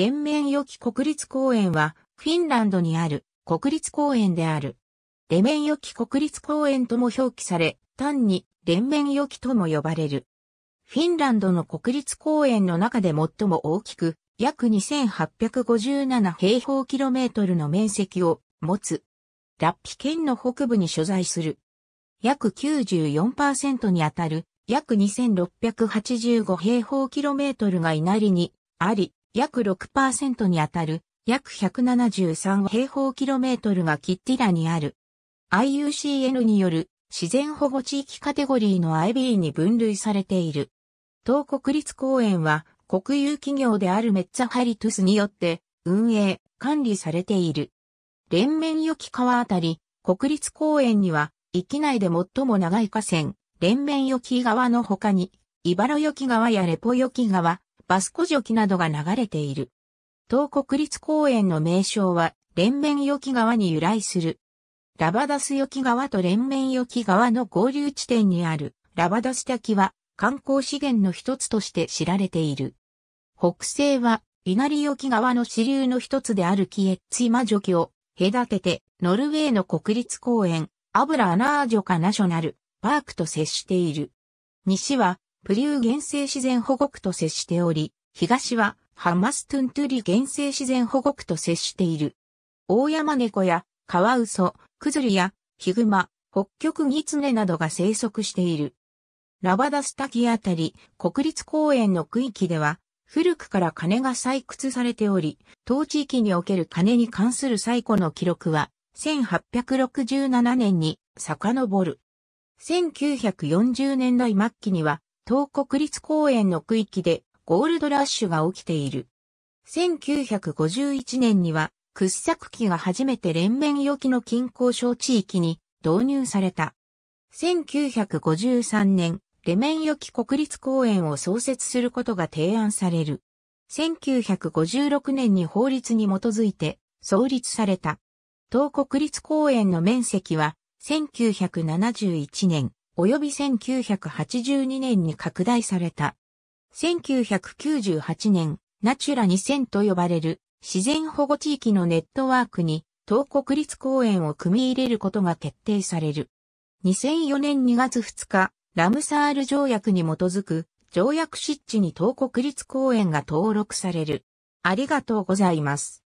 連綿よき国立公園は、フィンランドにある国立公園である。連綿よき国立公園とも表記され、単に連綿よきとも呼ばれる。フィンランドの国立公園の中で最も大きく、約2857平方キロメートルの面積を持つ。ラッピ県の北部に所在する。約94%にあたる約2685平方キロメートルが稲荷にあり、約6%にあたる約173平方キロメートルがキッティラにある。IUCN による自然保護地域カテゴリーの IB に分類されている。東国立公園は国有企業であるメッツァハリトゥスによって運営、管理されている。連綿良き川あたり、国立公園には、域内で最も長い河川、連綿良き川の他に、茨良き川やレポ良き川、バスコジョキなどが流れている。東国立公園の名称は、連綿よき川に由来する。ラバダスよき川と連綿よき川の合流地点にある、ラバダス滝は、観光資源の一つとして知られている。北西は、稲荷よき川の支流の一つであるキエッツィマジョキを隔てて、ノルウェーの国立公園、アブラアナージョカナショナル、パークと接している。西は、プリュー原生自然保護区と接しており、東はハマストゥントゥリ原生自然保護区と接している。大山猫やカワウソ、クズリやヒグマ、北極ギツネなどが生息している。ラバダス滝あたり国立公園の区域では古くから金が採掘されており、当地域における金に関する最古の記録は1867年に遡る。1940年代末期には東国立公園の区域でゴールドラッシュが起きている。1951年には掘削機が初めて連綿余きの近郊小地域に導入された。1953年、レメン余国立公園を創設することが提案される。1956年に法律に基づいて創立された。東国立公園の面積は1971年及び1982年に拡大された。1998年、ナチュラ2000と呼ばれる自然保護地域のネットワークに東国立公園を組み入れることが決定される。2004年2月2日、ラムサール条約に基づく条約湿地に東国立公園が登録される。ありがとうございます。